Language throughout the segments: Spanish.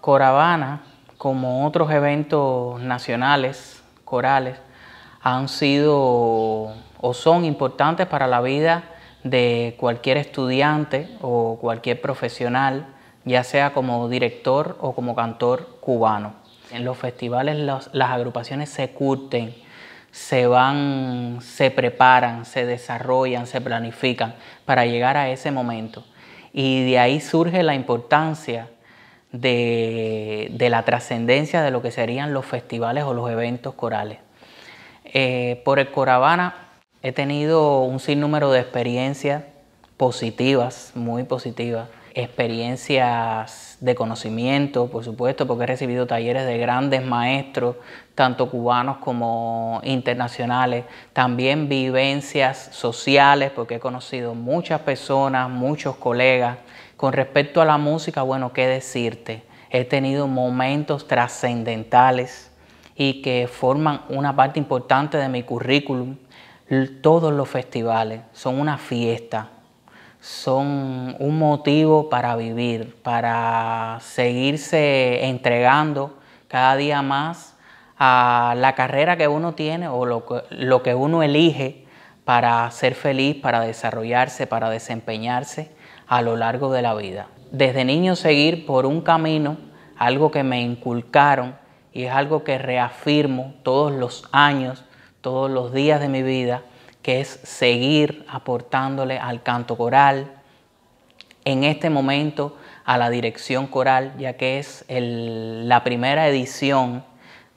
Coravana, como otros eventos nacionales, corales, han sido o son importantes para la vida de cualquier estudiante o cualquier profesional, ya sea como director o como cantor cubano. En los festivales las agrupaciones se curten, se van, se preparan, se desarrollan, se planifican para llegar a ese momento. Y de ahí surge la importancia de, la trascendencia de lo que serían los festivales o los eventos corales. Eh, por el Coravana he tenido un sinnúmero de experiencias positivas, muy positivas, experiencias de conocimiento, por supuesto, porque he recibido talleres de grandes maestros, tanto cubanos como internacionales, también vivencias sociales, porque he conocido muchas personas, muchos colegas. Con respecto a la música, bueno, qué decirte, he tenido momentos trascendentales y que forman una parte importante de mi currículum. Todos los festivales son una fiesta, son un motivo para vivir, para seguirse entregando cada día más a la carrera que uno tiene o lo que, uno elige para ser feliz, para desarrollarse, para desempeñarse a lo largo de la vida. Desde niño seguir por un camino, algo que me inculcaron y es algo que reafirmo todos los años, todos los días de mi vida, que es seguir aportándole al canto coral, en este momento a la dirección coral, ya que es la primera edición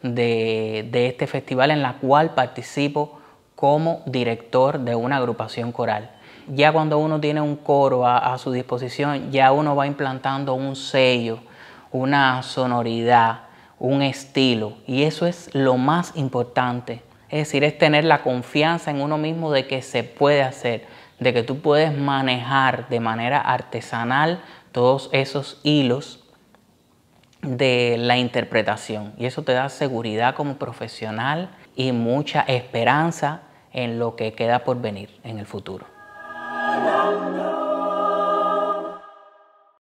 de, este festival en la cual participo como director de una agrupación coral. Ya cuando uno tiene un coro a, su disposición, ya uno va implantando un sello, una sonoridad, un estilo. Y eso es lo más importante es decir, es tener la confianza en uno mismo de que se puede hacer, de que tú puedes manejar de manera artesanal todos esos hilos de la interpretación. Y eso te da seguridad como profesional y mucha esperanza en lo que queda por venir en el futuro.